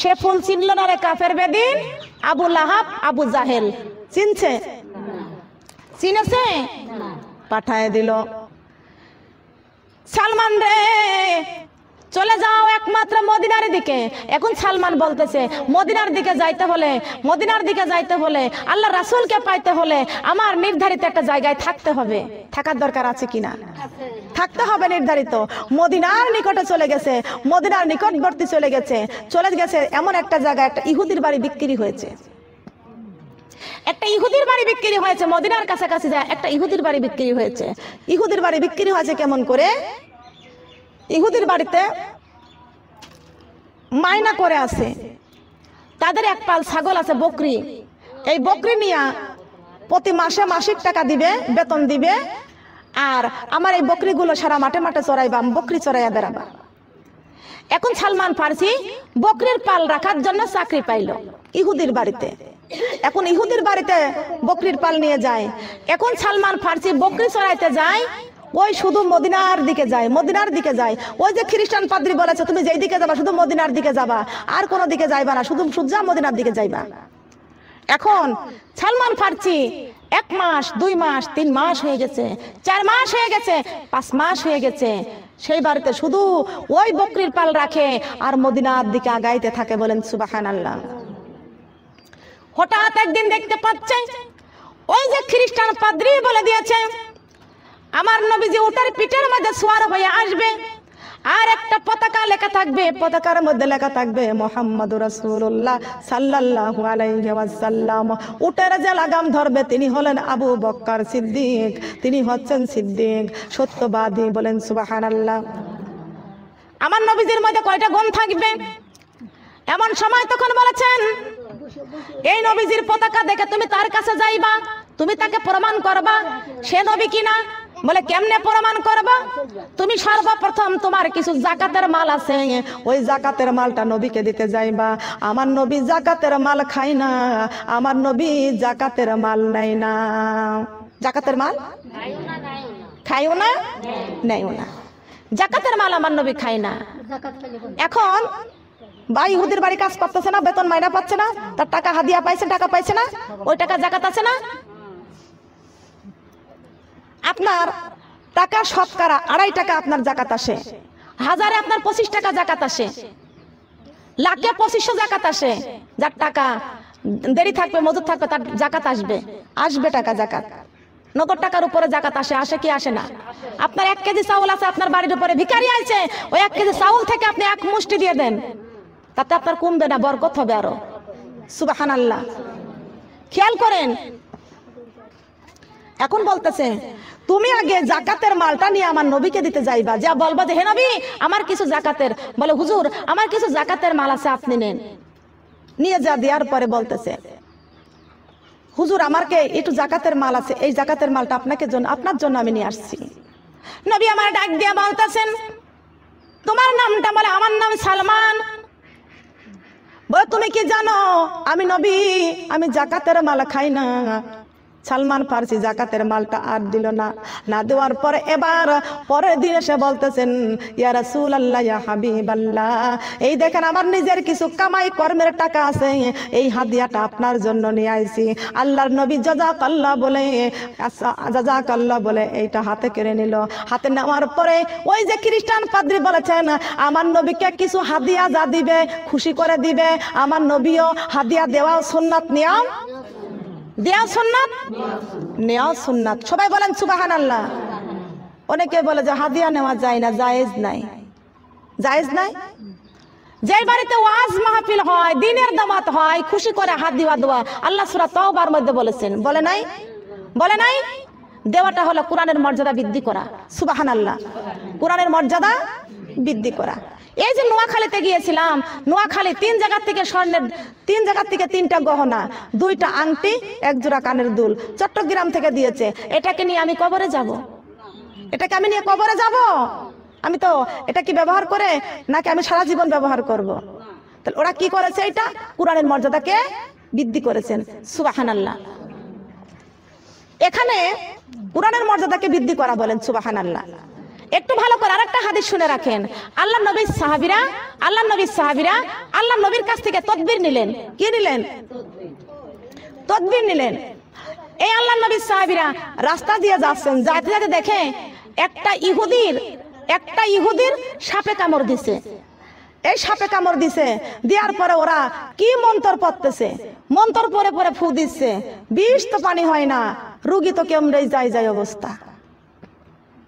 সে ফুল চিনল না রে কাফের বেদিন আবু লাহাব আবু জাহেল চিনছে চিনেছে পাঠায় দিল সালমান রে চলে যাও একমাত্র মদিনার দিকে এখন সালমান বলতেছে মদিনার দিকে যাইতে হলে মদিনার দিকে যাইতে হলে আল্লাহ রাসুলকে পাইতে হলে আমার নির্ধারিত একটা জায়গায় থাকতে হবে থাকার দরকার আছে কিনা থাকতে হবে নির্ধারিত মদিনার নিকটে চলে গেছে মদিনার নিকটবর্তী চলে গেছে চলে গেছে এমন একটা জায়গায় একটা ইহুদির বাড়ি বিক্রি হয়েছে একটা ইহুদির বাড়ি বিক্রি হয়েছে মদিনার কাছাকাছি যায় একটা ইহুদির বাড়ি বিক্রি হয়েছে ইহুদির বাড়ি বিক্রি হয়েছে কেমন করে ইহুদির বাড়িতে মাইনা করে আছে তাদের এক পাল ছাগল আছে বকরি এই বকরি নিয়া প্রতি মাসে মাসিক টাকা দিবে বেতন দিবে আর আমার এই বকরিগুলো সারা মাঠে মাঠে চড়াইবাম বকরি চড়াইয়া বেড়াবা এখন সালমান ফার্সি বকরির পাল রাখার জন্য চাকরি পাইল ইহুদির বাড়িতে এখন ইহুদির বাড়িতে বকরির পাল নিয়ে যায় এখন সালমান ফার্সি বকরি চড়াইতে যায় ওই শুধু মদিনার দিকে যায় মদিনার দিকে যায় ওই যে খ্রিস্টান পাদ্রি বলেছে তুমি যেই দিকে যাবা শুধু মদিনার দিকে যাবা আর কোনো দিকে যাইবা না শুধু সূর্যা মদিনার দিকে যাইবা এখন সালমান ফার্সি এক মাস দুই মাস তিন মাস হয়ে গেছে চার মাস হয়ে গেছে পাঁচ মাস হয়ে গেছে সেই বাড়িতে শুধু ওই বকরির পাল রাখে আর মদিনার দিকে আগাইতে থাকে বলেন সুবাহান আল্লাহ হঠাৎ একদিন দেখতে পাচ্ছে ওই যে খ্রিস্টান পাদ্রি বলে দিয়েছে আমার নবী যে উটার পিঠের মধ্যে সোয়ার হয়ে আসবে আর একটা পতাকা লেখা থাকবে পতাকার মধ্যে লেখা থাকবে মোহাম্মদ রসুল্লাহ সাল্লাহ আলাইসাল্লাম উটের যে লাগাম ধরবে তিনি হলেন আবু বক্কার সিদ্দিক তিনি হচ্ছেন সিদ্দিক সত্যবাদী বলেন সুবাহান আল্লাহ আমার নবীজির মধ্যে কয়টা গুণ থাকবে এমন সময় তখন বলেছেন এই নবীজির পতাকা দেখে তুমি তার কাছে যাইবা তুমি তাকে প্রমাণ করবা সে নবী কিনা বলে কেমনে প্রমাণ করবা তুমি সর্বপ্রথম তোমার কিছু জাকাতের মাল আছে ওই জাকাতের মালটা নবীকে দিতে যাইবা আমার নবী জাকাতের মাল খাই না আমার নবী জাকাতের মাল নাই না জাকাতের মাল খাইও না নেইও না জাকাতের মাল আমার নবী খাই না এখন বা ইহুদের বাড়ি কাজ করতেছে না বেতন মাইনা পাচ্ছে না তার টাকা হাদিয়া পাইছে টাকা পাইছে না ওই টাকা জাকাত আছে না আপনার টাকা শতকরা আড়াই টাকা আপনার জাকাত আসে হাজারে আপনার পঁচিশ টাকা জাকাত আসে লাখে পঁচিশশো জাকাত আসে যার টাকা দেরি থাকবে মজুর থাকবে তার জাকাত আসবে আসবে টাকা জাকাত নগদ টাকার উপরে জাকাত আসে আসে কি আসে না আপনার এক কেজি চাউল আছে আপনার বাড়ির উপরে ভিকারি আছে ওই এক কেজি চাউল থেকে আপনি এক মুষ্টি দিয়ে দেন তাতে আপনার কমবে না বরকত হবে আরো সুবাহান আল্লাহ খেয়াল করেন এখন বলতেছে তুমি আগে জাকাতের মালটা নিয়ে আমার নবীকে দিতে যাইবা যা বলবো যে হে নবী আমার কিছু জাকাতের বলে হুজুর আমার কিছু জাকাতের মাল আছে আপনি নেন নিয়ে যা দেওয়ার পরে বলতেছে হুজুর আমারকে একটু জাকাতের মাল আছে এই জাকাতের মালটা আপনাকে জন্য আপনার জন্য আমি নিয়ে আসছি নবী আমার ডাক দিয়া বলতেছেন তোমার নামটা বলে আমার নাম সালমান বলে তুমি কি জানো আমি নবী আমি জাকাতের মাল খাই না সালমান ফার্সি জাকাতের মালটা আর দিল না না দেওয়ার পরে এবার পরের দিন এসে বলতেছেন ইয়া সুল আল্লাহ ইয়া হাবিব আল্লাহ এই দেখেন আমার নিজের কিছু কামাই কর্মের টাকা আছে এই হাদিয়াটা আপনার জন্য নিয়ে আইছি আল্লাহর নবী জাজাক কাল্লা বলে আচ্ছা, জাজাক কাল্লা বলে এইটা হাতে কেড়ে নিল হাতে নেওয়ার পরে ওই যে খ্রিস্টান পাদ্রি বলেছেন আমার নবীকে কিছু হাদিয়া যা দিবে খুশি করে দিবে আমার নবীও হাদিয়া দেওয়া সোননাথ নিয়াম দেয়া সুন্নাত নেওয়া সুন্নাত সবাই বলেন সুবাহান আল্লাহ অনেকে বলে যে হাদিয়া নেওয়া যায় না জায়েজ নাই জায়েজ নাই যে বাড়িতে ওয়াজ মাহফিল হয় দিনের দামাত হয় খুশি করে হাত দিওয়া দেওয়া আল্লাহ সুরা তওবার মধ্যে বলেছেন বলে নাই বলে নাই দেওয়াটা হলো কোরআনের মর্যাদা বৃদ্ধি করা সুবাহান আল্লাহ কোরআনের মর্যাদা বৃদ্ধি করা এই যে নোয়াখালীতে গিয়েছিলাম নোয়াখালী তিন জায়গার থেকে স্বর্ণের তিন জায়গার থেকে তিনটা গহনা দুইটা আংটি এক জোড়া কানের দুল চট্টগ্রাম থেকে দিয়েছে এটাকে নিয়ে আমি কবরে যাব। এটাকে আমি নিয়ে কবরে যাব। আমি তো এটা কি ব্যবহার করে নাকি আমি সারা জীবন ব্যবহার করব। তাহলে ওরা কি করেছে এটা কোরআনের মর্যাদাকে বৃদ্ধি করেছেন সুবাহান আল্লাহ এখানে কোরআনের মর্যাদাকে বৃদ্ধি করা বলেন সুবাহান আল্লাহ একটু ভালো করে আরেকটা হাদিস শুনে রাখেন আল্লাহ নবীর সাহাবিরা আল্লাহ নবীর সাহাবিরা আল্লাহ নবীর কাছ থেকে তদবির নিলেন কি নিলেন তদবির নিলেন এই আল্লাহ নবীর সাহাবিরা রাস্তা দিয়ে যাচ্ছেন যাতে যাতে দেখে একটা ইহুদির একটা ইহুদির সাপে কামড় দিছে এই সাপে কামড় দিছে দেওয়ার পরে ওরা কি মন্তর পড়তেছে মন্তর পরে পরে ফু দিচ্ছে বিষ তো পানি হয় না রুগী তো কেমন যায় যায় অবস্থা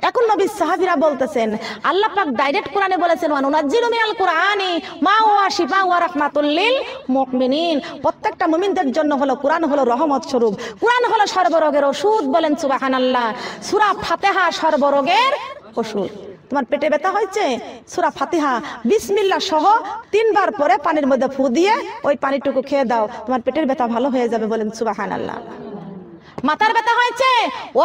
এখন নবী সাহাবিরা বলতেছেন আল্লাহ পাক ডাইরেক্ট কোরআনে বলেছেন ওয়ানুনাজ্জিলু মিনাল কোরআনি মা ওয়া শিফা ওয়া রাহমাতুল লিল মুমিনিন প্রত্যেকটা মুমিনদের জন্য হলো কোরআন হলো রহমত স্বরূপ কোরআন হলো সর্বরোগের ওষুধ বলেন সুবহানাল্লাহ সূরা ফাতিহা সর্বরোগের ওষুধ তোমার পেটে ব্যথা হয়েছে সুরা ফাতিহা বিসমিল্লা সহ তিনবার পরে পানির মধ্যে ফু দিয়ে ওই পানিটুকু খেয়ে দাও তোমার পেটের ব্যথা ভালো হয়ে যাবে বলেন সুবাহান আল্লাহ মাথার ব্যথা হয়েছে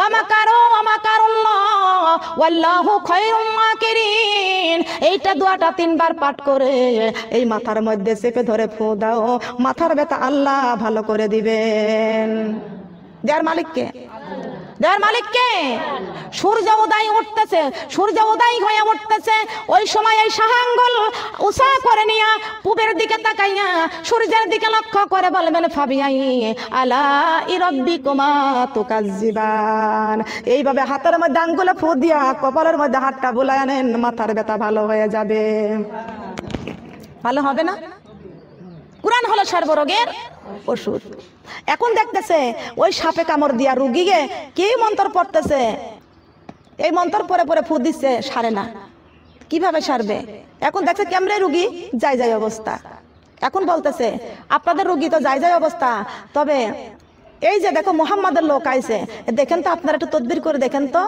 ও মাকারো ও মাকারুল্লাহ ওয়াল্লাহু খায়রুম মাকিরিন এইটা দোয়াটা তিনবার পাঠ করে এই মাথার মধ্যে চেপে ধরে ফু দাও মাথার ব্যথা আল্লাহ ভালো করে দিবেন যার মালিককে যার মালিক কে সূর্য উদয় উঠতেছে সূর্য উদয় হয়ে উঠতেছে ওই সময় এই সাহাঙ্গল উষা করে নিয়া পূবের দিকে তাকাইয়া সূর্যের দিকে লক্ষ্য করে বলবেন ফাবিয়াই আলা ইরব্বি কুমা তুকাজিবান এইভাবে হাতের মধ্যে আঙ্গুলে ফু দিয়া কপালের মধ্যে হাতটা বুলায় নেন মাথার ব্যথা ভালো হয়ে যাবে ভালো হবে না কোরআন হলো সর্বরোগের ওষুধ এখন দেখতেছে ওই সাপে কামড় দিয়া রুগীকে কি মন্ত্র পড়তেছে এই মন্ত্র পরে পরে ফু দিচ্ছে সারে না কিভাবে সারবে এখন দেখছে কেমরে রুগী যাই যাই অবস্থা এখন বলতেছে আপনাদের রুগী তো যাই যাই অবস্থা তবে এই যে দেখো মোহাম্মদের লোক আইসে দেখেন তো আপনারা একটু তদবির করে দেখেন তো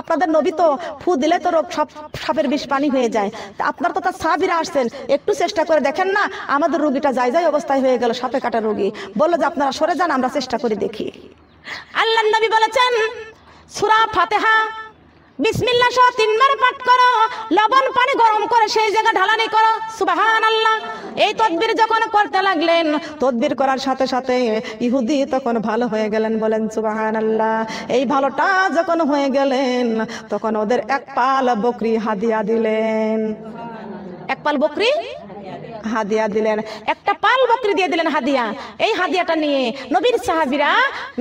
আপনাদের নবী তো ফু দিলে তো রোগ সব সাপের বিষ পানি হয়ে যায় তা আপনার তো তার সাবিরা আসছেন একটু চেষ্টা করে দেখেন না আমাদের রুগীটা যাই যাই অবস্থায় হয়ে গেল সাপে কাটা রুগী বললো যে আপনারা সরে যান আমরা চেষ্টা করে দেখি আল্লাহ নবী বলেছেন সুরা ফাতেহা বিসমিল্লা সহ তিনবার পাঠ করো লবণ পানি গরম করে সেই জায়গা ঢালানি করো সুবাহান আল্লাহ এই তদবির যখন করতে লাগলেন তদবির করার সাথে সাথে ইহুদি তখন ভালো হয়ে গেলেন বলেন সুবাহান আল্লাহ এই ভালোটা যখন হয়ে গেলেন তখন ওদের এক পাল বকরি হাদিয়া দিলেন এক পাল বকরি হাদিয়া দিলেন একটা পাল বকরি দিয়ে দিলেন হাদিয়া এই হাদিয়াটা নিয়ে নবীর সাহাবিরা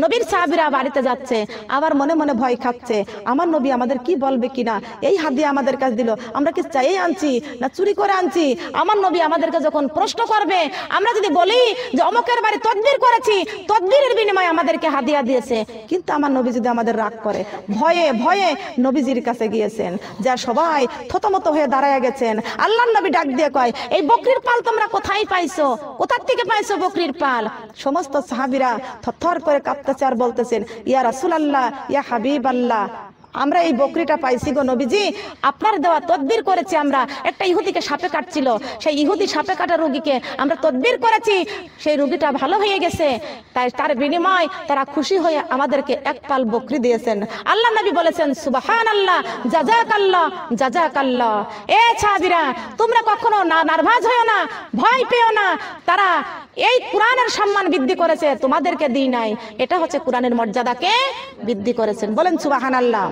নবীর সাহাবিরা বাড়িতে যাচ্ছে আবার মনে মনে ভয় খাচ্ছে আমার নবী আমাদের কি বলবে কিনা এই হাদিয়া আমাদের কাছে দিল আমরা কি চাই আনছি না চুরি করে আনছি আমার নবী আমাদেরকে যখন প্রশ্ন করবে আমরা যদি বলি যে অমকের বাড়ি তদবির করেছি তদবিরের বিনিময়ে আমাদেরকে হাদিয়া দিয়েছে কিন্তু আমার নবী যদি আমাদের রাগ করে ভয়ে ভয়ে নবীজির কাছে গিয়েছেন যা সবাই থতমত হয়ে দাঁড়ায় গেছেন আল্লাহ নবী ডাক দিয়ে কয় এই বকরির পাল তোমরা কোথায় পাইছো কোথার থেকে পাইছো বকরির পাল সমস্ত সাহাবিরা থর করে কাঁপতেছে আর বলতেছেন ইয়া রাসুল আল্লাহ ইয়া হাবিব আল্লাহ আমরা এই বকরিটা পাইছি গো নবীজি আপনার দেওয়া তদবির করেছি আমরা একটা ইহুদিকে সাপে কাটছিল সেই ইহুদি সাপে কাটা রুগীকে আমরা তদবির করেছি সেই রুগীটা ভালো হয়ে গেছে তাই তার বিনিময় তারা খুশি হয়ে আমাদেরকে এক পাল বকরি দিয়েছেন আল্লাহ নবী বলেছেন সুবাহান আল্লাহ যা কাল্ল যা যা কাল্ল এ ছাদিরা তোমরা কখনো না নার্ভাস হয়েও না ভয় পেও না তারা এই কোরআনের সম্মান বৃদ্ধি করেছে তোমাদেরকে দিই নাই এটা হচ্ছে কোরআনের মর্যাদাকে বৃদ্ধি করেছেন বলেন সুবাহান আল্লাহ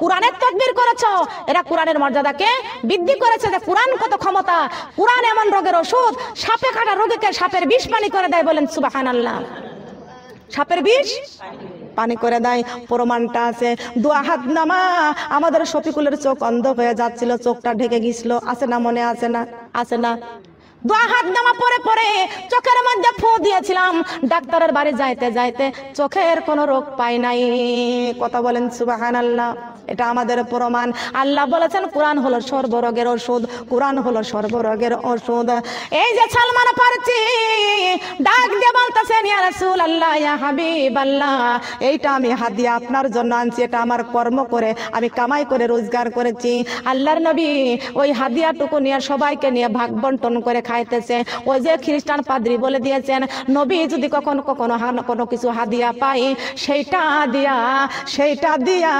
কোরআনের তদবির করেছ এরা কোরআনের মর্যাদাকে বৃদ্ধি করেছে যে কোরআন কত ক্ষমতা কোরআন এমন রোগের ওষুধ সাপে কাটা রোগীকে সাপের বিষ পানি করে দেয় বলেন সুবাহান আল্লাহ সাপের বিষ পানি করে দেয় প্রমাণটা আছে দুয়া হাত নামা আমাদের শফিকুলের চোখ অন্ধ হয়ে যাচ্ছিল চোখটা ঢেকে গিয়েছিল আছে না মনে আছে না আছে না দোয়া হাত নামা পরে পরে চোখের মধ্যে ফু দিয়েছিলাম ডাক্তারের বাড়ি যাইতে যাইতে চোখের কোনো রোগ পাই নাই কথা বলেন সুবাহান আল্লাহ এটা আমাদের প্রমাণ আল্লাহ বলেছেন কোরআন হলো সর্বরোগের ওষুধ কোরআন হলো সর্বরোগের ওষুধ এই যে সালমান পারছি ডাক দিয়ে বলতেছেন ইয়া আল্লাহ ইয়া হাবিব আল্লাহ এইটা আমি হাদিয়া আপনার জন্য আনছি এটা আমার কর্ম করে আমি কামাই করে রোজগার করেছি আল্লাহর নবী ওই হাদিয়াটুকু নিয়ে সবাইকে নিয়ে ভাগ বন্টন করে খাই খাইতেছে ওই যে খ্রিস্টান পাদ্রি বলে দিয়েছেন নবী যদি কখনো কখনো কোনো কিছু হাদিয়া পাই সেইটা দিয়া সেইটা দিয়া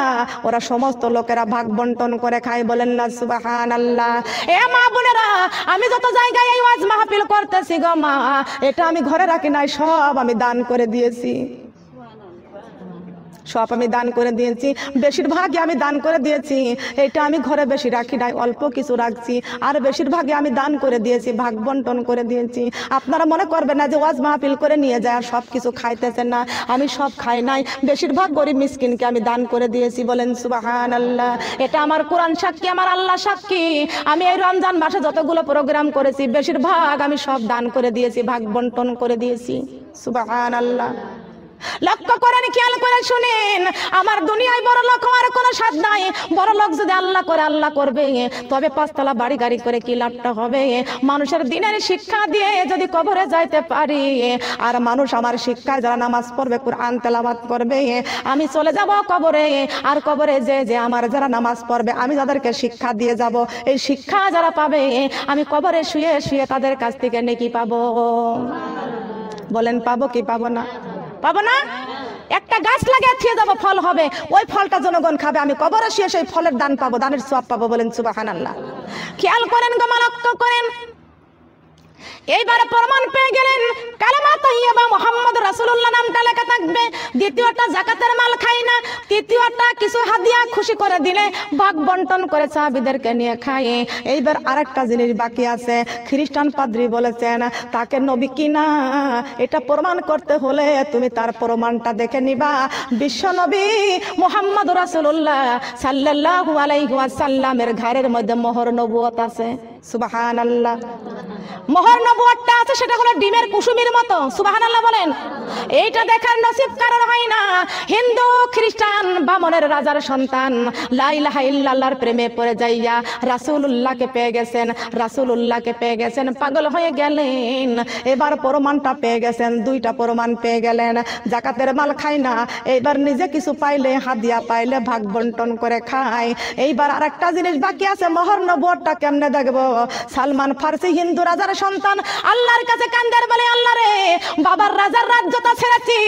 ওরা সমস্ত লোকেরা ভাগ বন্টন করে খায় বলেন না সুবাহান আল্লাহ এ মা বোনেরা আমি যত জায়গায় এই ওয়াজ মাহফিল করতেছি গো মা এটা আমি ঘরে রাখি নাই সব আমি দান করে দিয়েছি সব আমি দান করে দিয়েছি বেশিরভাগই আমি দান করে দিয়েছি এটা আমি ঘরে বেশি রাখি নাই অল্প কিছু রাখছি আর বেশিরভাগই আমি দান করে দিয়েছি ভাগ বন্টন করে দিয়েছি আপনারা মনে করবেন না যে ওয়াজ মাহফিল করে নিয়ে যায় আর সব কিছু খাইতেছেন না আমি সব খাই নাই বেশিরভাগ গরিব মিসকিনকে আমি দান করে দিয়েছি বলেন সুবাহান আল্লাহ এটা আমার কোরআন সাক্ষী আমার আল্লাহ সাক্ষী আমি এই রমজান মাসে যতগুলো প্রোগ্রাম করেছি বেশিরভাগ আমি সব দান করে দিয়েছি ভাগ বন্টন করে দিয়েছি সুবাহান আল্লাহ লক্ষ্য করেন খেয়াল করে শুনেন আমার দুনিয়ায় বড় লোক হওয়ার কোনো স্বাদ নাই বড় লোক যদি আল্লাহ করে আল্লাহ করবে তবে পাঁচতলা বাড়ি গাড়ি করে কি লাভটা হবে মানুষের দিনের শিক্ষা দিয়ে যদি কবরে যাইতে পারি আর মানুষ আমার শিক্ষায় যারা নামাজ পড়বে কোরআন তেলাবাদ করবে আমি চলে যাব কবরে আর কবরে যে যে আমার যারা নামাজ পড়বে আমি যাদেরকে শিক্ষা দিয়ে যাব এই শিক্ষা যারা পাবে আমি কবরে শুয়ে শুয়ে তাদের কাছ থেকে নেকি পাবো বলেন পাবো কি পাবো না পাবো না একটা গাছ লাগিয়ে খেয়ে যাবো ফল হবে ওই ফলটা জনগণ খাবে আমি কবর শুয়ে সেই ফলের দান পাবো দানের সব পাবো বলেন সুবাহান আল্লাহ খেয়াল করেন গমা লক্ষ্য করেন এইবার প্রমাণ পেয়ে গেলেন দ্বিতীয়টা জাকাতের মাল খাই না তৃতীয়টা কিছু হাদিয়া খুশি করে দিলে ভাগ বন্টন করে সাহাবিদেরকে নিয়ে খাই এইবার আরেকটা জিনিস বাকি আছে খ্রিস্টান পাদ্রি বলেছেন তাকে নবী কিনা এটা প্রমাণ করতে হলে তুমি তার প্রমাণটা দেখে নিবা বিশ্ব নবী মোহাম্মদ রাসুল্লাহ সাল্লাহ সাল্লামের ঘরের মধ্যে মোহর নবুয়ত আছে সুবাহান আল্লাহ আছে সেটা হলো ডিমের কুসুমের মতো বলেন এইটা কারণ হয় না হিন্দু খ্রিস্টান রাজার সন্তান প্রেমে পড়ে যাইয়া পেয়ে গেছেন পেয়ে গেছেন পাগল হয়ে গেলেন এবার প্রমাণটা পেয়ে গেছেন দুইটা প্রমাণ পেয়ে গেলেন জাকাতের মাল খায় না এইবার নিজে কিছু পাইলে হাদিয়া পাইলে ভাগ বন্টন করে খায় এইবার আর জিনিস বাকি আছে মহর্ণ নবুয়ারটা কেমনে দেখবো সালমান ফার্সি হিন্দু রাজার সন্তান আল্লাহর কাছে কান্দার বলে আল্লাহ রে বাবার রাজার রাজ্যটা ছেড়েছি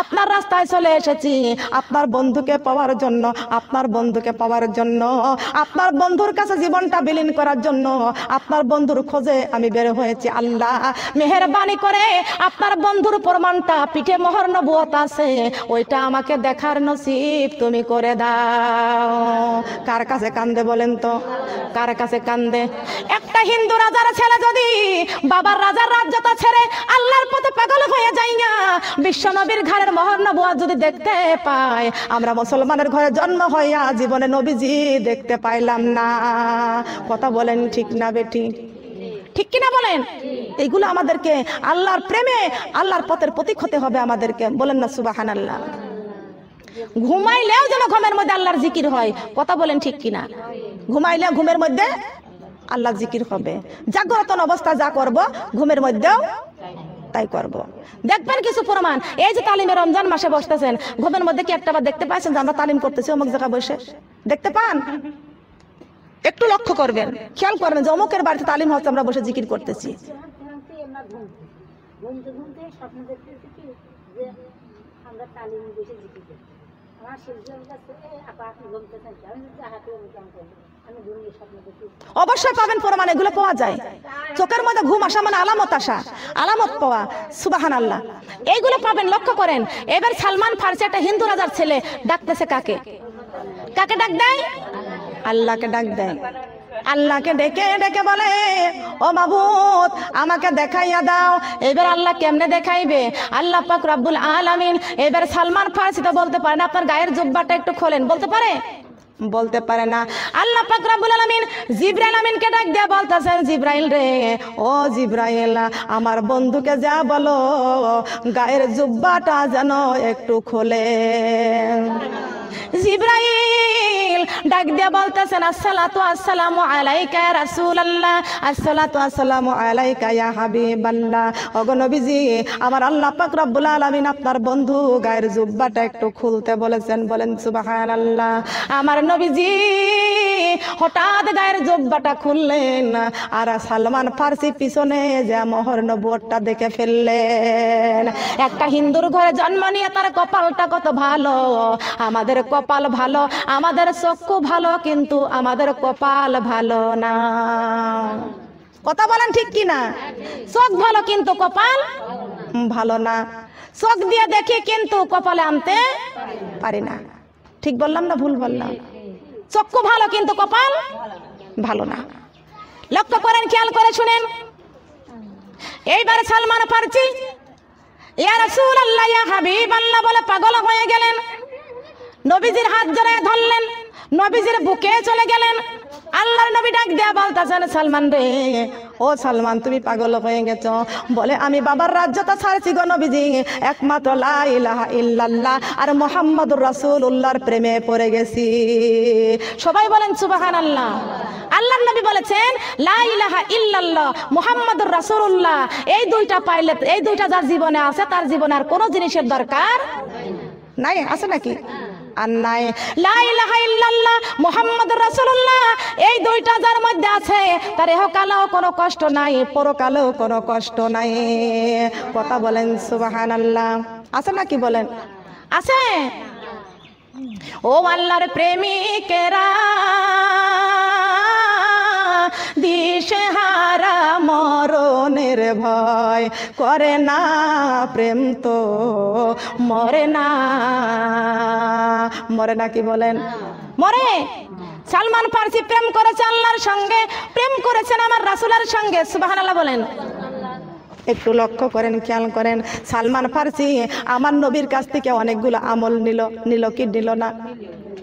আপনার রাস্তায় চলে এসেছি আপনার বন্ধুকে পাওয়ার জন্য আপনার বন্ধুকে পাওয়ার জন্য আপনার বন্ধুর কাছে জীবনটা বিলীন করার জন্য আপনার বন্ধুর খোঁজে আমি বের হয়েছি আল্লাহ মেহরবানি করে আপনার বন্ধুর প্রমাণটা পিঠে মোহর নবুয়ত আছে ওইটা আমাকে দেখার নসিব তুমি করে দাও কার কাছে কান্দে বলেন তো কার কাছে কান্দে একটা হিন্দু রাজার ছেলে যদি বাবার রাজার রাজ্যতা ছেড়ে আল্লাহর পথে পাগল হয়ে যাই না বিশ্ব নবীর ঘরের মহর নবুয়া যদি দেখতে পায় আমরা মুসলমানের ঘরে জন্ম হইয়া জীবনে নবীজি দেখতে পাইলাম না কথা বলেন ঠিক না বেটি ঠিক কিনা বলেন এইগুলো আমাদেরকে আল্লাহর প্রেমে আল্লাহর পথের প্রতীক হতে হবে আমাদেরকে বলেন না সুবাহান আল্লাহ ঘুমাইলেও যেন ঘুমের মধ্যে আল্লাহর জিকির হয় কথা বলেন ঠিক কিনা ঘুমাইলে ঘুমের মধ্যে আল্লাহ জিকির হবে জাগ্রত অবস্থা যা করব ঘুমের মধ্যেও তাই করব। দেখবেন কিছু প্রমাণ এই যে তালিমে রমজান মাসে বসতেছেন ঘুমের মধ্যে কি একটা বার দেখতে পাইছেন যে আমরা তালিম করতেছি অমুক জায়গা বসে দেখতে পান একটু লক্ষ্য করবেন খেয়াল করবেন যে অমুকের বাড়িতে তালিম হচ্ছে আমরা বসে জিকির করতেছি আমরা তালিম বসে জিকির অবশ্যই পাবেন প্রমাণ এগুলো পাওয়া যায় চোখের মধ্যে ঘুম আসা মানে আলামত আসা আলামত পাওয়া সুবাহান আল্লাহ এইগুলো পাবেন লক্ষ্য করেন এবার সালমান ফার্সি একটা হিন্দু রাজার ছেলে ডাকতেছে কাকে কাকে ডাক দেয় আল্লাহকে ডাক দেয় আল্লাহকে ডেকে ডেকে বলে ও মাহুত আমাকে দেখাইয়া দাও এবার আল্লাহ কেমনে দেখাইবে আল্লাহ পাক রাব্বুল আলামিন এবার সালমান তো বলতে পারে না আপনার গায়ের জুব্বাটা একটু খোলেন বলতে পারে বলতে পারে না আল্লাহ পাক রাব্বুল আলামিন জিব্রাইল আমিনকে ডাক দিয়া বলতাছেন জিব্রাইল রে ও জিব্রাইল আমার বন্ধুকে যা বলো গায়ের জুব্বাটা যেন একটু খোলে জিব্রাইল ডাক দিয়া বলতেছেন আসসালাতু আসসালামু আলাইকা ইয়া রাসূলুল্লাহ আসসালাতু আসসালামু আলাইকা ইয়া হাবিবাল্লাহ ওগো নবীজি আমার আল্লাহ পাক রব্বুল আলামিন আপনার বন্ধু গায়ের জুব্বাটা একটু খুলতে বলেছেন বলেন সুবহানাল্লাহ আমার নবীজি হঠাৎ গায়ের জব্বাটা খুললেন আর সালমান ফার্সি পিছনে যে মোহর নবরটা দেখে ফেললেন একটা হিন্দুর ঘরে জন্ম নিয়ে তার কপালটা কত ভালো আমাদের কপাল ভালো আমাদের চক্ষু ভালো কিন্তু আমাদের কপাল ভালো না কথা বলেন ঠিক কিনা চোখ ভালো কিন্তু কপাল ভালো না চোখ দিয়ে দেখি কিন্তু কপালে আনতে পারি না ঠিক বললাম না ভুল বললাম চক্ষু ভালো কিন্তু কপাল ভালো না লক্ষ্য করেন খেয়াল করে শুনেন এইবার সালমান ফার্সি ইয়া রাসূল আল্লাহ ইয়া হাবিব আল্লাহ বলে পাগল হয়ে গেলেন নবীজির হাত ধরে ধরলেন নবীজির বুকে চলে গেলেন আল্লাহর নবী ডাক দেয়া বলতাছেন সালমান রে ও সালমান তুমি পাগল হয়ে গেছ বলে আমি বাবার রাজ্য তো ছাড়ছি গণবিজি একমাত্র ইল্লাল্লাহ আর মোহাম্মদুর রাসুল উল্লাহর প্রেমে পড়ে গেছি সবাই বলেন সুবাহান আল্লাহ আল্লাহ নবী বলেছেন লাহা ইল্লাল্লাহ মোহাম্মদুর রাসুল্লাহ এই দুইটা পাইলে এই দুইটা যার জীবনে আছে তার জীবনে আর কোনো জিনিসের দরকার নাই আছে নাকি আর নাই লাইল্লাহ এই দুইটা মধ্যে আছে তার কোনো কষ্ট নাই পরকালেও কোনো কষ্ট নাই কথা বলেন আল্লাহ আছে বলেন আছে ও আল্লাহর প্রেমিকেরা মর মনের ভয় করে না প্রেম তো মরে না মরে না কি বলেন মরে সালমান ফার্সি প্রেম করেছে আল্লাহর সঙ্গে প্রেম করেছেন আমার রাসুলার সঙ্গে সুবাহান আল্লাহ বলেন একটু লক্ষ্য করেন খেয়াল করেন সালমান ফার্সি আমার নবীর কাছ থেকে অনেকগুলো আমল নিল নিল কি নিল না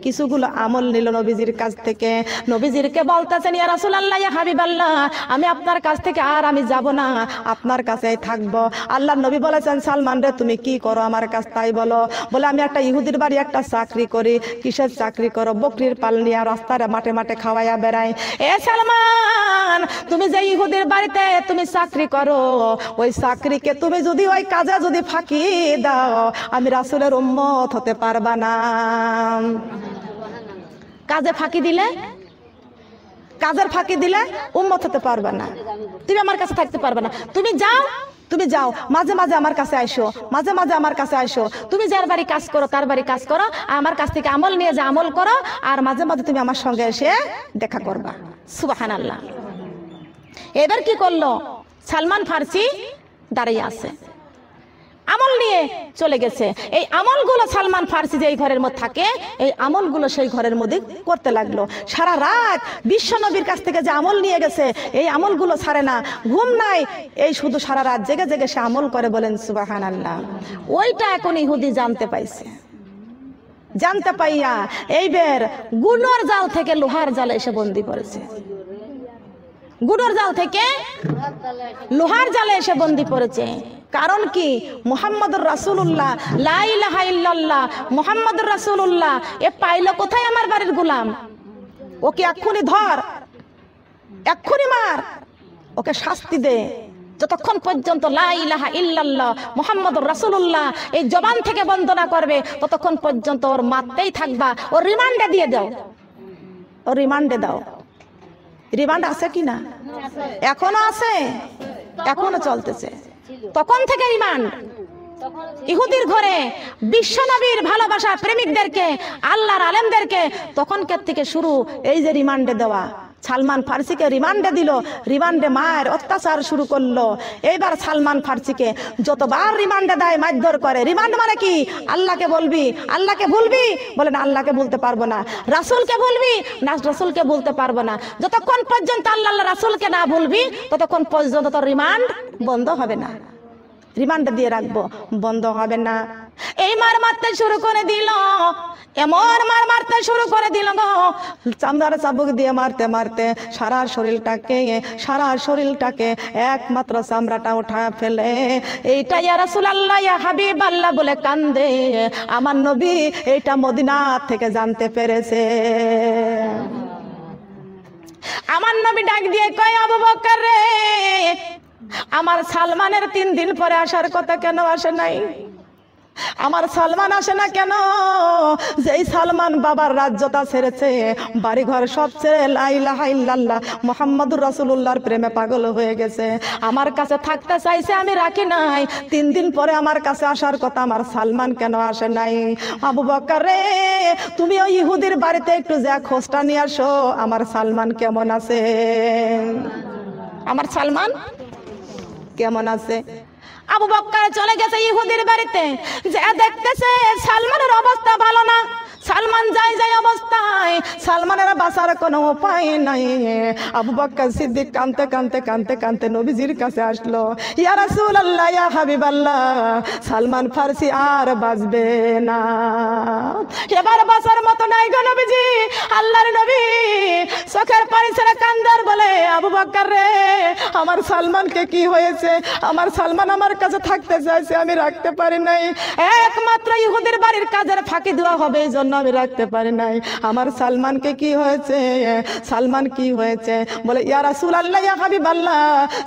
কিছুগুলো আমল নিল নবীজির কাছ থেকে নবীজিরকে বলতেছেন ইয়া রাসূলুল্লাহ আল্লাহ ইয়া হাবিব আল্লাহ আমি আপনার কাছ থেকে আর আমি যাব না আপনার কাছেই থাকব আল্লাহ নবী বলেছেন সালমান রে তুমি কি করো আমার কাছ তাই বলো বলে আমি একটা ইহুদির বাড়ি একটা চাকরি করি কিসের চাকরি করো বকরির পাল নিয়ে রাস্তার মাঠে মাঠে খাওয়াইয়া বেড়াই এ সালমান তুমি যে ইহুদির বাড়িতে তুমি চাকরি করো ওই চাকরিকে তুমি যদি ওই কাজে যদি ফাঁকি দাও আমি রাসুলের উম্মত হতে পারবা না কাজে ফাঁকি দিলে কাজের ফাঁকি দিলে উম্মত হতে পারবে না তুমি আমার কাছে থাকতে পারবে না তুমি যাও তুমি যাও মাঝে মাঝে আমার কাছে আইসো মাঝে মাঝে আমার কাছে আইসো তুমি যার বাড়ি কাজ করো তার বাড়ি কাজ করো আমার কাছ থেকে আমল নিয়ে যা আমল করো আর মাঝে মাঝে তুমি আমার সঙ্গে এসে দেখা করবা সুবাহান আল্লাহ এবার কি করলো সালমান ফার্সি দাঁড়িয়ে আছে আমল নিয়ে চলে গেছে এই আমলগুলো সালমান ফার্সি যে ঘরের মধ্যে থাকে এই আমলগুলো সেই ঘরের মধ্যে করতে লাগলো সারা রাত বিশ্ব নবীর কাছ থেকে যে আমল নিয়ে গেছে এই আমলগুলো ছাড়ে না ঘুম নাই এই শুধু সারা রাত জেগে জেগে সে আমল করে বলেন সুবাহান আল্লাহ ওইটা এখন ইহুদি জানতে পাইছে জানতে পাইয়া এইবার গুণর জাল থেকে লোহার জালে এসে বন্দি করেছে গুডর জাল থেকে লোহার জালে এসে বন্দি পড়েছে কারণ কি মোহাম্মদুর রাসুল্লাহ লাইল্লাহ মোহাম্মদুর রাসুল্লাহ এ পাইলো কোথায় আমার বাড়ির গুলাম ওকে এক্ষুনি ধর এক্ষুনি মার ওকে শাস্তি দে যতক্ষণ পর্যন্ত লাইলাহা ইল্লাল্লাহ মোহাম্মদুর রাসুল্লাহ এই জবান থেকে বন্দনা করবে ততক্ষণ পর্যন্ত ওর মারতেই থাকবা ও রিমান্ডে দিয়ে দাও ও রিমান্ডে দাও রিমান্ড আছে কি না এখনো আছে এখনো চলতেছে তখন থেকে রিমান্ড ইহুদির ঘরে বিশ্বনবীর ভালোবাসা প্রেমিকদেরকে আল্লাহর আলেমদেরকে তখনকার থেকে শুরু এই যে রিমান্ডে দেওয়া সালমান ফার্সিকে রিমান্ডে দিল রিমান্ডে মায়ের অত্যাচার শুরু করলো এইবার সালমান ফার্সিকে যতবার রিমান্ডে দেয় মারধর করে রিমান্ড মানে কি আল্লাহকে বলবি আল্লাহকে ভুলবি বলে না আল্লাহকে বলতে পারবো না রাসুলকে বলবি না রাসুলকে বলতে পারবো না যতক্ষণ পর্যন্ত আল্লাহ রাসুলকে না বলবি ততক্ষণ পর্যন্ত তোর রিমান্ড বন্ধ হবে না রিমান্ড দিয়ে রাখবো বন্ধ হবে না এই মার মারতে শুরু করে দিল এমন মার মারতে শুরু করে দিল গো চামড়ার চাবুক দিয়ে মারতে মারতে সারা শরীরটাকে সারা শরীরটাকে একমাত্র চামড়াটা উঠা ফেলে এইটা আর রাসূলুল্লাহ ইয়া হাবিব আল্লাহ বলে কান্দে আমার নবী এইটা মদিনা থেকে জানতে পেরেছে আমার নবী ডাক দিয়ে কয় আবু বকর রে আমার সালমানের তিন দিন পরে আসার কথা কেন আসে নাই আমার সালমান আসে না কেন যেই সালমান বাবার রাজ্যতা ছেড়েছে বাড়ি ঘর সব ছেড়ে লাইলাহাইল্লাহ মোহাম্মদুর রাসুল্লাহর প্রেমে পাগল হয়ে গেছে আমার কাছে থাকতে চাইছে আমি রাখি নাই তিন দিন পরে আমার কাছে আসার কথা আমার সালমান কেন আসে নাই আবু বকার রে তুমি ওই ইহুদির বাড়িতে একটু যা খোঁজটা নিয়ে আসো আমার সালমান কেমন আছে আমার সালমান কেমন আছে আবু বক্কর চলে গেছে ইহুদির বাড়িতে যে দেখতেছে সালমানের অবস্থা সালমানের বাসার কোনো উপায় নাই আবু বাক্কার সিদ্দিক কানতে কানতে কানতে কানতে নবীজির কাছে আসলো ইয়া রাসুল আল্লাহ ইয়া হাবিব আল্লাহ সালমান ফার্সি আর বাঁচবে না এবার বাসার মতো নাই গো নবীজি আল্লাহর নবী চোখের পানি ছেড়ে কান্দার বলে আবু বাক্কার রে আমার সালমানকে কি হয়েছে আমার সালমান আমার কাছে থাকতে চাইছে আমি রাখতে পারি নাই একমাত্র ইহুদের বাড়ির কাজের ফাঁকি দেওয়া হবে এই জন্য আমি রাখতে পারি নাই আমার সালমানকে কি হয়েছে সালমান কি হয়েছে বলে ইয়া আসুল আল্লাহ ইয়া হাবিব আল্লাহ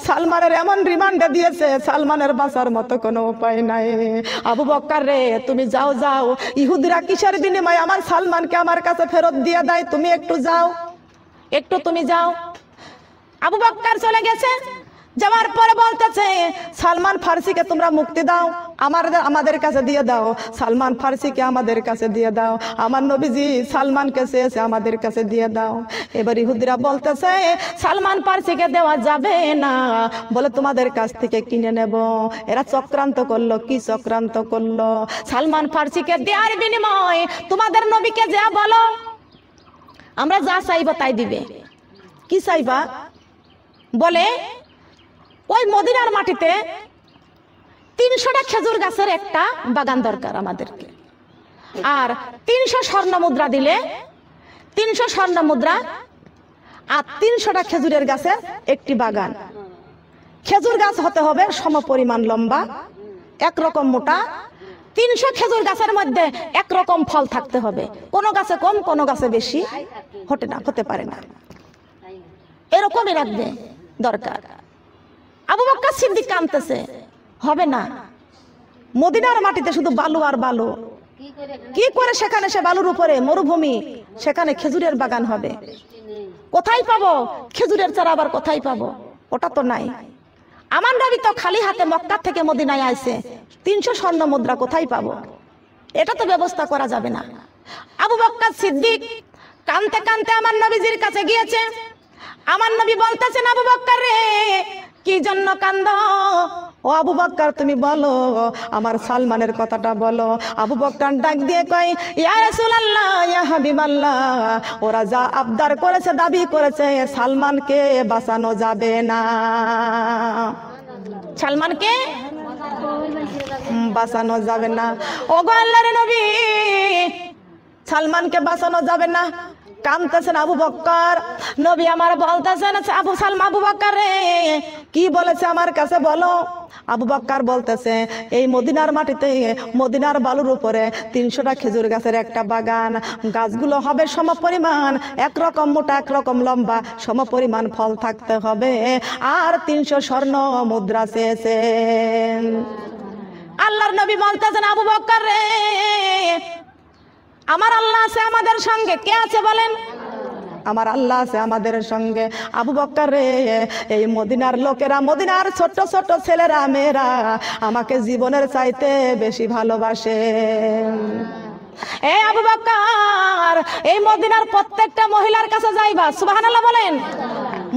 সালমানের এমন রিমান্ডে দিয়েছে সালমানের বাসার মতো কোনো উপায় নাই আবু বক্কার রে তুমি যাও যাও ইহুদিরা কিসের বিনিময় আমার সালমানকে আমার কাছে ফেরত দিয়ে দেয় তুমি একটু যাও একটু তুমি যাও আবু বক্কার চলে গেছে যাওয়ার পরে বলতেছে সালমান ফার্সিকে তোমরা মুক্তি দাও আমার আমাদের কাছে দিয়ে দাও সালমান ফার্সিকে আমাদের কাছে দিয়ে দাও আমার নবীজি সালমানকে চেয়েছে আমাদের কাছে দিয়ে দাও এবার ইহুদিরা বলতেছে সালমান ফার্সিকে দেওয়া যাবে না বলে তোমাদের কাছ থেকে কিনে নেব এরা চক্রান্ত করলো কি চক্রান্ত করলো সালমান ফার্সিকে দেওয়ার বিনিময় তোমাদের নবীকে যা বলো আমরা যা চাইব তাই দিবে কি চাইবা বলে ওই মদিনার মাটিতে তিনশোটা খেজুর গাছের একটা বাগান দরকার আমাদেরকে আর তিনশো স্বর্ণ মুদ্রা দিলে তিনশো স্বর্ণ মুদ্রা আর তিনশোটা খেজুরের গাছের একটি বাগান খেজুর গাছ হতে হবে সম পরিমাণ লম্বা একরকম মোটা তিনশো খেজুর গাছের মধ্যে একরকম ফল থাকতে হবে কোনো গাছে কম কোনো গাছে বেশি হতে না হতে পারে না এরকমই রাখবে দরকার আবু বক্কা সিদ্দিক কানতেছে হবে না মদিনার মাটিতে শুধু বালু আর বালু কি করে সেখানে সে বালুর উপরে মরুভূমি সেখানে খেজুরের বাগান হবে কোথায় পাবো খেজুরের চারা আবার কোথায় পাবো ওটা তো নাই আমার নবী তো খালি হাতে মক্কা থেকে মদিনায় আইছে তিনশো স্বর্ণ মুদ্রা কোথায় পাবো এটা তো ব্যবস্থা করা যাবে না আবু বক্কা সিদ্দিক কানতে কানতে আমার নবীজির কাছে গিয়েছে আমার নবী বলতেছেন আবু বক্কার রে কি জন্য কান্দ ও আবু বক্কর তুমি বলো আমার সালমানের কথাটা বলো আবু বক্কর ডাক দিয়ে কয় ইয়া রাসূলুল্লাহ ইয়া হাবিবাল্লাহ ওরা যা আবদার করেছে দাবি করেছে সালমানকে বাঁচানো যাবে না সালমানকে বাঁচানো যাবে না ও গো আল্লাহর নবী সালমানকে বাঁচানো যাবে না কামতেছেন আবু বক্কর নবী আমার বলতেছেন আচ্ছা, আবু সালমা আবু বক্কর রে কি বলেছে আমার কাছে বলো আবু বক্কর বলতেছে এই মদিনার মাটিতে মদিনার বালুর উপরে তিনশোটা খেজুর গাছের একটা বাগান গাছগুলো হবে সমপরিমাণ একরকম মোটা একরকম লম্বা সমপরিমাণ ফল থাকতে হবে আর তিনশো স্বর্ণ মুদ্রা শেষে আল্লাহর নবী বলতেছেন আবু বক্কর রে আমার আল্লাহ আছে আমাদের সঙ্গে কে আছে বলেন আমার আল্লাহ আছে আমাদের সঙ্গে আবু বক্কর রে এই মদিনার লোকেরা মদিনার ছোট ছোট ছেলেরা মেয়েরা আমাকে জীবনের চাইতে বেশি ভালোবাসে এই আবু বক্কর এই মদিনার প্রত্যেকটা মহিলার কাছে যাইবা সুবাহ বলেন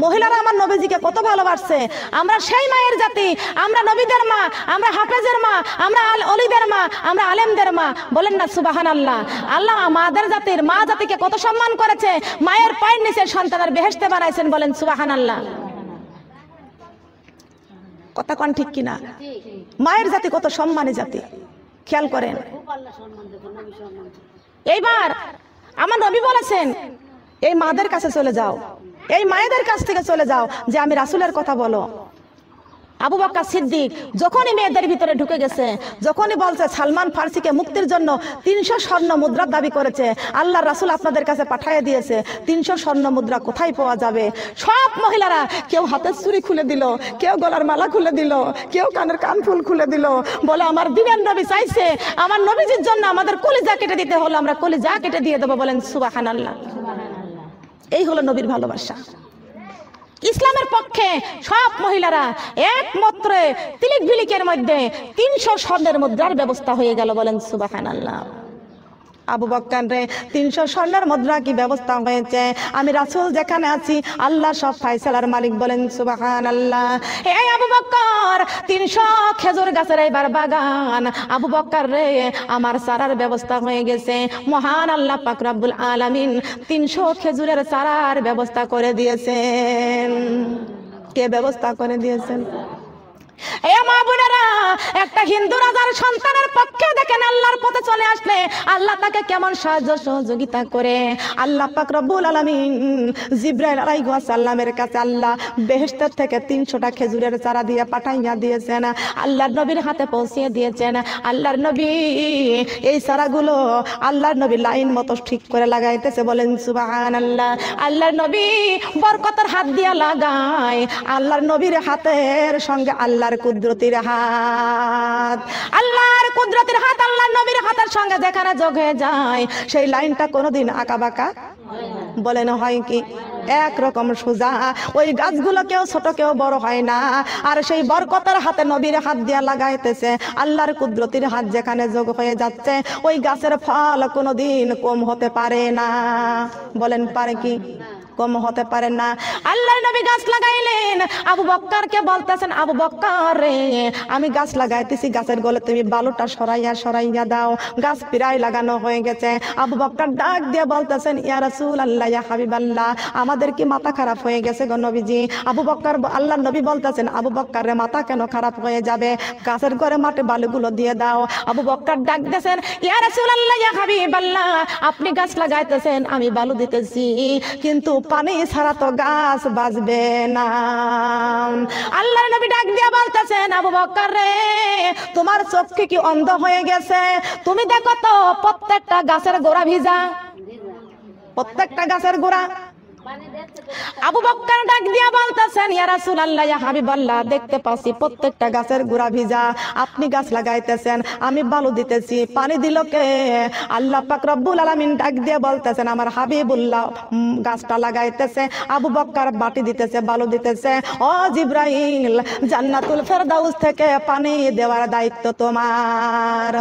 মহিলারা আমার নবীজিকে কত ভালোবাসছে আমরা সেই মায়ের জাতি আমরা নবীদের মা আমরা হাফেজের মা আমরা আল অলিদের মা আমরা আলেমদের মা বলেন না সুবাহান আল্লাহ আল্লাহ মাদের জাতির মা জাতিকে কত সম্মান করেছে মায়ের পায়ের নিচে সন্তানের বেহেস্তে বানাইছেন বলেন সুবাহান আল্লাহ কথা কন ঠিক কিনা মায়ের জাতি কত সম্মানে জাতি খেয়াল করেন এইবার আমার নবী বলেছেন এই মাদের কাছে চলে যাও এই মায়েদের কাছ থেকে চলে যাও যে আমি রাসুলের কথা বলো আবু বাক্কা সিদ্দিক যখনই মেয়েদের ভিতরে ঢুকে গেছে যখনই বলছে সালমান ফার্সিকে মুক্তির জন্য তিনশো স্বর্ণ মুদ্রার দাবি করেছে আল্লাহ রাসুল আপনাদের কাছে পাঠিয়ে দিয়েছে তিনশো স্বর্ণ মুদ্রা কোথায় পাওয়া যাবে সব মহিলারা কেউ হাতের চুরি খুলে দিল কেউ গলার মালা খুলে দিল কেউ কানের কানফুল খুলে দিল বলে আমার দিবেন নবী চাইছে আমার নবীজির জন্য আমাদের কলিজা কেটে দিতে হলো আমরা কলিজা কেটে দিয়ে দেবো বলেন সুবাহান আল্লাহ এই হলো নবীর ভালোবাসা ইসলামের পক্ষে সব মহিলারা একমাত্র তিলিক বিলিকের মধ্যে তিনশো স্বর্ণের মুদ্রার ব্যবস্থা হয়ে গেল বলেন সুবাহ আল্লাহ আবু বক্কানরে তিনশো স্বর্ণের মুদ্রা কি ব্যবস্থা হয়েছে আমি রাসুল যেখানে আছি আল্লাহ সব ফাইসালার মালিক বলেন সুবাহান আল্লাহ হে আবু বক্কর তিনশো খেজুর গাছের এবার বাগান আবু বক্কর রে আমার সারার ব্যবস্থা হয়ে গেছে মহান আল্লাহ পাকরাবুল আলামিন তিনশো খেজুরের সারার ব্যবস্থা করে দিয়েছেন কে ব্যবস্থা করে দিয়েছেন একটা হিন্দু রাজার সন্তানের পক্ষে দেখেন আল্লাহর পথে চলে আসলে আল্লাহ তাকে কেমন সাহায্য সহযোগিতা করে আল্লাহ জিব্রাইল কাছে আল্লাহ বেহেশতের থেকে তিনশোটা খেজুরের চারা দিয়ে পাঠাইয়া দিয়েছেন আল্লাহর নবীর হাতে পৌঁছিয়ে দিয়েছেন আল্লাহর নবী এই চারাগুলো আল্লাহর নবী লাইন মতো ঠিক করে লাগাইতেছে বলেন সুবাহান আল্লাহ আল্লাহর নবী বরকতের হাত দিয়া লাগায় আল্লাহর নবীর হাতের সঙ্গে আল্লাহ আল্লাহর কুদরতির হাত আল্লাহর কুদরতির হাত আল্লাহর নবীর হাতের সঙ্গে যেখানে যোগ হয়ে যায় সেই লাইনটা কোনোদিন আঁকা বাঁকা বলেন হয় কি একরকম সোজা ওই গাছগুলো কেউ ছোট কেউ বড় হয় না আর সেই বরকতের হাতে নবীর হাত দিয়া লাগাইতেছে আল্লাহর কুদরতির হাত যেখানে যোগ হয়ে যাচ্ছে ওই গাছের ফল কোনোদিন কম হতে পারে না বলেন পারে কি কম হতে পারে না আল্লাহ নবী গাছ লাগাইলেন আবু বক্কারকে বলতেছেন আবু বক্কার রে আমি গাছ লাগাইতেছি গাছের গলে তুমি বালুটা সরাইয়া সরাইয়া দাও গাছ প্রায় লাগানো হয়ে গেছে আবু বক্কার ডাক দিয়ে বলতেছেন ইয়া রাসূল আল্লাহ ইয়া হাবিবাল্লাহ আল্লাহ আমাদের কি মাথা খারাপ হয়ে গেছে গো নবীজি আবু বক্কার আল্লাহ নবী বলতেছেন আবু বক্কার মাথা কেন খারাপ হয়ে যাবে গাছের গড়ে মাঠে বালুগুলো দিয়ে দাও আবু বক্কার ডাক দেন ইয়া রাসূল আল্লাহ ইয়া হাবিবাল্লাহ আপনি গাছ লাগাইতেছেন আমি বালু দিতেছি কিন্তু পানি ছাড়া তো গাছ বাজবে না আল্লাহ নবী ডাক দিয়া বলতেছেন আবু বকর রে তোমার চক্ষু কি অন্ধ হয়ে গেছে তুমি দেখো তো প্রত্যেকটা গাছের গোড়া ভিজা প্রত্যেকটা গাছের গোড়া আবু বক্কর ডাক দিয়া বলতেছেন ইয়া রাসূলুল্লাহ ইয়া হাবিবাল্লাহ দেখতে পাচ্ছি প্রত্যেকটা গাছের গুড়া ভিজা আপনি গাছ লাগাইতেছেন আমি বালু দিতেছি পানি দিল কে আল্লাহ পাক রব্বুল আলামিন ডাক দিয়ে বলতেছেন আমার হাবিবুল্লাহ গাছটা লাগাইতেছে আবু বক্কর বাটি দিতেছে বালু দিতেছে ও জিব্রাইল জান্নাতুল ফেরদাউস থেকে পানি দেওয়ার দায়িত্ব তোমার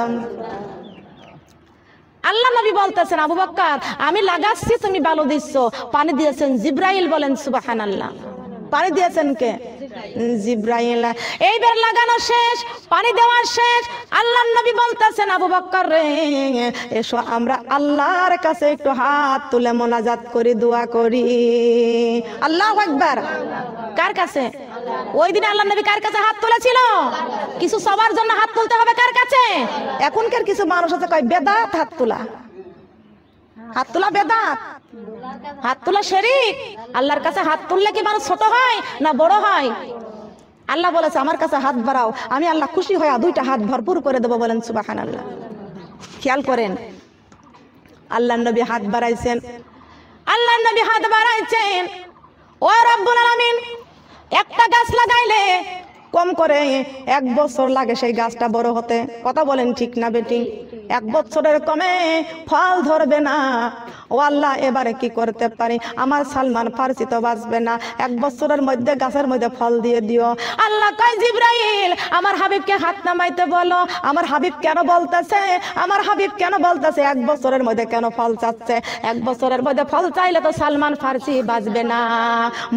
আল্লাহ নবী বলতেছেন আবু বাক্কার আমি লাগাচ্ছি তুমি বালু দিচ্ছ পানি দিয়েছেন জিব্রাইল বলেন সুবাহান আল্লাহ পানি দিয়েছেন কে জিব্রাইল এইবার লাগানো শেষ পানি দেওয়ার শেষ আল্লাহর নবী বলতেছেন আবু বক্কর রে এসো আমরা আল্লাহর কাছে একটু হাত তুলে মোনাজাত করি দোয়া করি আল্লাহ একবার কার কাছে ওই দিন আল্লাহ নবী কার কাছে হাত তুলেছিল কিছু সবার জন্য হাত তুলতে হবে কার কাছে এখনকার কিছু মানুষ আছে কয় বেদাত হাত তোলা হাত তোলা বেদাত হাত তোলা শরিক আল্লাহর কাছে হাত তুললে কি মানুষ ছোট হয় না বড় হয় আল্লাহ বলেছে আমার কাছে হাত বাড়াও আমি আল্লাহ খুশি হয়ে দুইটা হাত ভরপুর করে দেবো বলেন সুবাহান আল্লাহ খেয়াল করেন আল্লাহ নবী হাত বাড়াইছেন আল্লাহ নবী হাত বাড়াইছেন ও রব্বুল আলামিন একটা গাছ লাগাইলে কম করে এক বছর লাগে সেই গাছটা বড় হতে কথা বলেন ঠিক না বেটি এক বছরের কমে ফল ধরবে না ও আল্লাহ এবারে কি করতে পারি আমার সালমান ফার্সি তো বাঁচবে না এক বছরের মধ্যে গাছের মধ্যে ফল দিয়ে দিও আল্লাহ কয় জিব্রাইল আমার হাবিবকে হাত নামাইতে বলো আমার হাবিব কেন বলতেছে আমার হাবিব কেন বলতেছে এক বছরের মধ্যে কেন ফল চাচ্ছে এক বছরের মধ্যে ফল চাইলে তো সালমান ফার্সি বাঁচবে না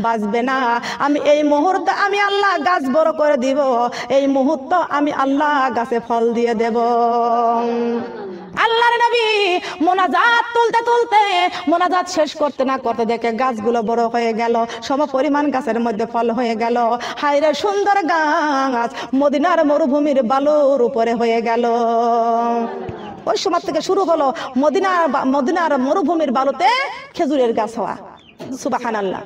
বাঁচবে না আমি এই মুহূর্তে আমি আল্লাহ গাছ বড় করে দিব এই মুহূর্ত আমি আল্লাহ গাছে ফল দিয়ে দেব আল্লাহর নবী মোনাজাত তুলতে তুলতে হয়ে মোনাজাত শেষ করতে না করতে দেখে গাছগুলো বড় হয়ে গেল সম পরিমাণ গাছের মধ্যে ফল হয়ে গেল হাইরে সুন্দর গাছ মদিনার মরুভূমির বালুর উপরে হয়ে গেল ওই সময় থেকে শুরু হলো মদিনার মদিনার মরুভূমির বালুতে খেজুরের গাছ হওয়া সুবাহান আল্লাহ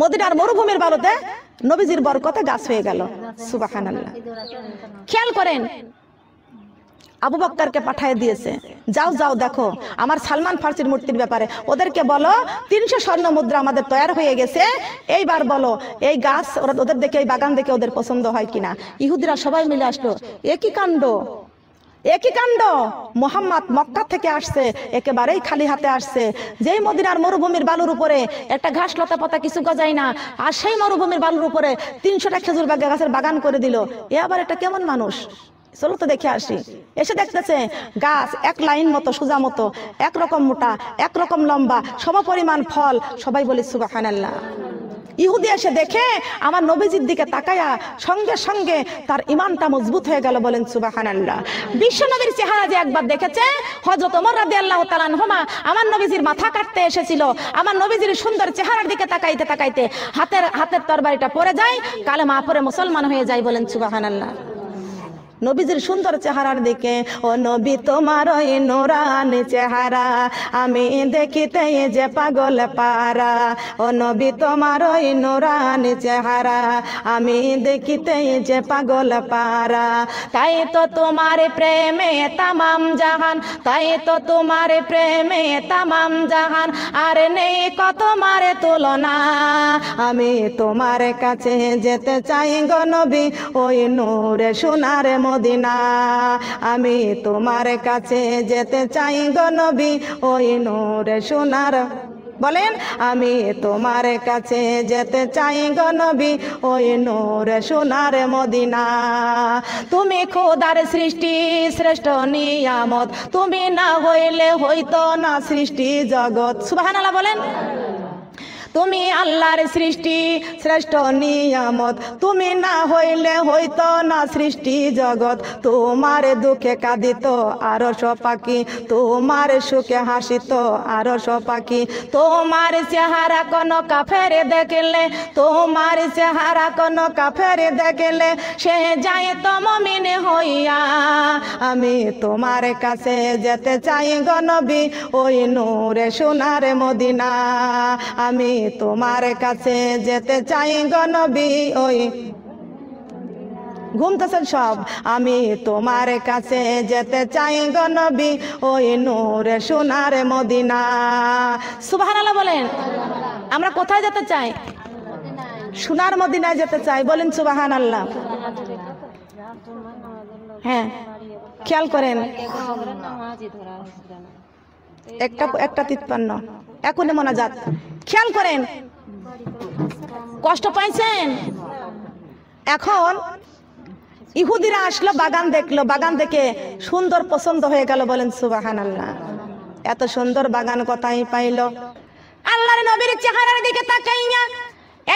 মদিনার মরুভূমির বালুতে নবীজির বরকতে গাছ হয়ে গেল সুবাহান আল্লাহ খেয়াল করেন আবু বক্কারকে পাঠিয়ে দিয়েছে যাও যাও দেখো আমার সালমান ফার্সির মূর্তির ব্যাপারে ওদেরকে বলো তিনশো স্বর্ণ মুদ্রা আমাদের তৈরি হয়ে গেছে এইবার বলো এই গাছ ওরা ওদের দেখে এই বাগান দেখে ওদের পছন্দ হয় কিনা ইহুদিরা সবাই মিলে আসলো একই কাণ্ড একই কাণ্ড মোহাম্মদ মক্কা থেকে আসছে একেবারেই খালি হাতে আসছে যেই মদিনার মরুভূমির বালুর উপরে একটা ঘাস লতা পাতা কিছু গজায় না আর সেই মরুভূমির বালুর উপরে তিনশোটা খেজুর গাছের বাগান করে দিল এ আবার একটা কেমন মানুষ চলো তো দেখে আসি এসে দেখতেছে গাছ এক লাইন মতো সোজা মতো একরকম মোটা একরকম লম্বা সম পরিমাণ ফল সবাই বলে সুবাহান আল্লাহ ইহুদি এসে দেখে আমার নবীজির দিকে তাকায়া সঙ্গে সঙ্গে তার ইমানটা মজবুত হয়ে গেল বলেন সুবাহান আল্লাহ বিশ্ব নবীর চেহারা যে একবার দেখেছে হজরত অমর রাদি আল্লাহ হোমা আমার নবীজির মাথা কাটতে এসেছিল আমার নবীজির সুন্দর চেহারার দিকে তাকাইতে তাকাইতে হাতের হাতের তরবারিটা পরে যায় কালে মা পরে মুসলমান হয়ে যায় বলেন সুবাহান আল্লাহ নবীজির সুন্দর চেহারার দিকে ও নবী তোমার ওই নোরান চেহারা আমি দেখিতে যে পাগল পারা ও নবী তোমার ওই নোরান চেহারা আমি দেখিতে যে পাগল পারা তাই তো তোমার প্রেমে তামাম জাহান তাই তো তোমার প্রেমে তামাম জাহান আর নেই কত মারে তুলনা আমি তোমার কাছে যেতে চাই গো নবী ওই নূরে সোনার মো মদিনা আমি তোমার কাছে যেতে চাই গনবি ওই নূরে সোনার বলেন আমি তোমার কাছে যেতে চাই গনবি ওই নূরে সোনার মদিনা তুমি খোদার সৃষ্টি শ্রেষ্ঠ নিয়ামত তুমি না হইলে হইতো না সৃষ্টি জগৎ সুবহানাল্লাহ বলেন তুমি আল্লাহর সৃষ্টি শ্রেষ্ঠ নিয়ামত তুমি না হইলে হইত না সৃষ্টি জগৎ তোমার দুঃখে কাঁদিত আরো সপাকি তোমার সুখে হাসিত আরো সপাকি তোমার চেহারা কোনো কাফেরে দেখলে তোমার চেহারা কোনো কাফেরে দেখলে সে যায় তমিনে হইয়া আমি তোমার কাছে যেতে চাই গনবি ওই নূরে সোনার মদিনা আমি তোমার কাছে যেতে চাই গনবী ওই ঘুমতেছেন সব আমি তোমার কাছে যেতে চাই গনবী ওই নূরে সোনার মদিনা সুবহানাল্লাহ বলেন আমরা কোথায় যেতে চাই সোনার মদিনায় যেতে চাই বলেন সুবাহান আল্লাহ হ্যাঁ খেয়াল করেন একটা একটা তিপ্পান্ন এখনই মনে যাক খেয়াল করেন কষ্ট পাইছেন এখন ইহুদিরা আসলো বাগান দেখলো বাগান দেখে সুন্দর পছন্দ হয়ে গেল বলেন সুবাহান আল্লাহ এত সুন্দর বাগান কথাই পাইল আল্লাহ নবীর চেহারার দিকে তাকাইয়া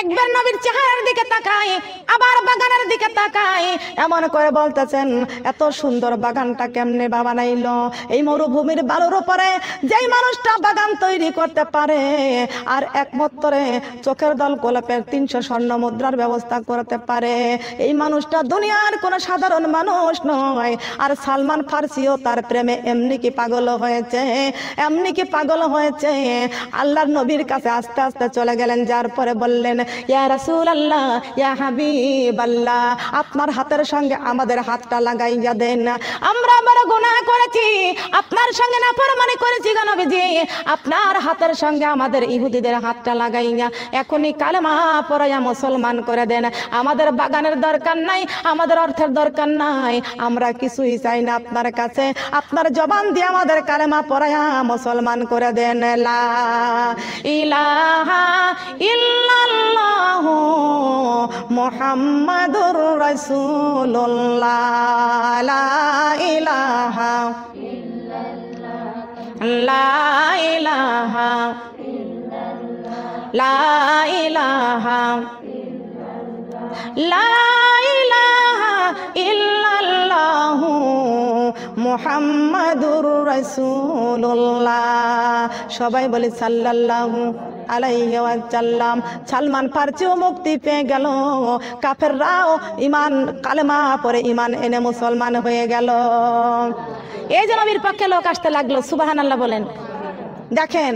একবার নবীর চেহারার দিকে তাকায় আবার বাগানের দিকে তাকায় এমন করে বলতেছেন এত সুন্দর বাগানটা কেমনে বাবা নাইল এই মরুভূমির বালুর উপরে যেই মানুষটা বাগান তৈরি করতে পারে আর একমাত্রে চোখের দল গোলাপের তিনশো স্বর্ণ মুদ্রার ব্যবস্থা করতে পারে এই মানুষটা দুনিয়ার কোনো সাধারণ মানুষ নয় আর সালমান ফার্সিও তার প্রেমে এমনি কি পাগল হয়েছে এমনি কি পাগল হয়েছে আল্লাহর নবীর কাছে আস্তে আস্তে চলে গেলেন যার পরে বললেন ইয়া রাসুল আল্লাহ ইয়া হাবিব আল্লাহ আপনার হাতের সঙ্গে আমাদের হাতটা লাগাইয়া দেন আমরা বড় গুনাহ করেছি আপনার সঙ্গে না ফরমানি করেছি গণবিজি আপনার হাতের সঙ্গে আমাদের ইহুদিদের হাতটা লাগাইয়া এখনই কালেমা পড়াইয়া মুসলমান করে দেন আমাদের বাগানের দরকার নাই আমাদের অর্থের দরকার নাই আমরা কিছুই চাই না আপনার কাছে আপনার জবান দিয়ে আমাদের কালেমা পড়াইয়া মুসলমান করে দেন লা ইলাহা ইল্লাল্লাহ আল্লাহ মোহাম্মদুর রসুল্লাহ মোহাম্মদুর রসুল্লাহ সবাই বলে সাল্লাল্লাহু আলাইহি ওয়াসাল্লাম সালমান ফার্সিও মুক্তি পেয়ে গেল কাফেররাও ইমান কালেমা পরে ইমান এনে মুসলমান হয়ে গেল এই যে নবীর পক্ষে লোক আসতে লাগলো সুবাহান আল্লাহ বলেন দেখেন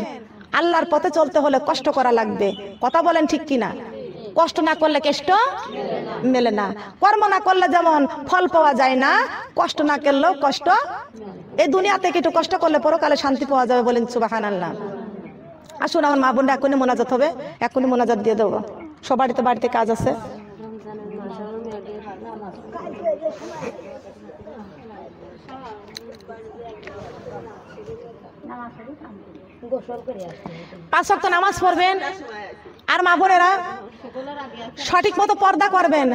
আল্লাহর পথে চলতে হলে কষ্ট করা লাগবে কথা বলেন ঠিক কিনা কষ্ট না করলে কেষ্ট মেলে না কর্ম না করলে যেমন ফল পাওয়া যায় না কষ্ট না করলেও কষ্ট এই দুনিয়াতে একটু কষ্ট করলে পরকালে শান্তি পাওয়া যাবে বলেন সুবাহান আল্লাহ আসুন আমার মা বোনরা এখনই মোনাজাত হবে এখনই মোনাজাত দিয়ে দেবো সবারই তো বাড়িতে কাজ আছে পাঁচ শক্ত নামাজ পড়বেন আর মা বোনেরা সঠিক মতো পর্দা করবেন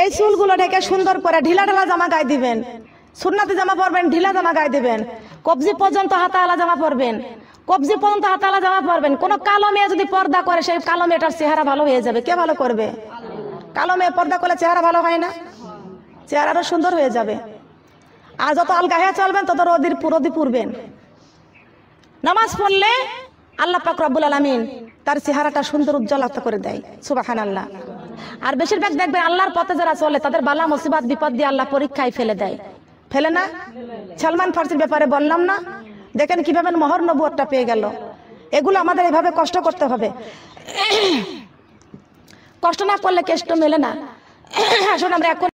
এই চুলগুলো ঢেকে সুন্দর করে ঢিলা ঢালা জামা গায়ে দিবেন সুন্নাতি জামা পরবেন ঢিলা জামা গায়ে দিবেন কবজি পর্যন্ত হাতা আলা জামা পরবেন কবজি পর্যন্ত হাতালা জবাব পারবেন কোনো কালো মেয়ে যদি পর্দা করে সেই কালো মেয়েটার চেহারা ভালো হয়ে যাবে কে ভালো করবে কালো মেয়ে পর্দা করলে চেহারা ভালো হয় না চেহারা সুন্দর হয়ে যাবে আর যত আলগা হয়ে চলবেন তত রদির পুরোদি পুরবেন নামাজ পড়লে আল্লাহ পাক রব্বুল আলমিন তার চেহারাটা সুন্দর উজ্জ্বলাত করে দেয় সুবাহান আল্লাহ আর বেশিরভাগ দেখবেন আল্লাহর পথে যারা চলে তাদের বালা মুসিবাদ বিপদ দিয়ে আল্লাহ পরীক্ষায় ফেলে দেয় ফেলে না সালমান ফার্সির ব্যাপারে বললাম না দেখেন কিভাবে মহর নবুয়ারটা পেয়ে গেল এগুলো আমাদের এভাবে কষ্ট করতে হবে কষ্ট না করলে কেষ্ট মেলে না আসলে আমরা এখন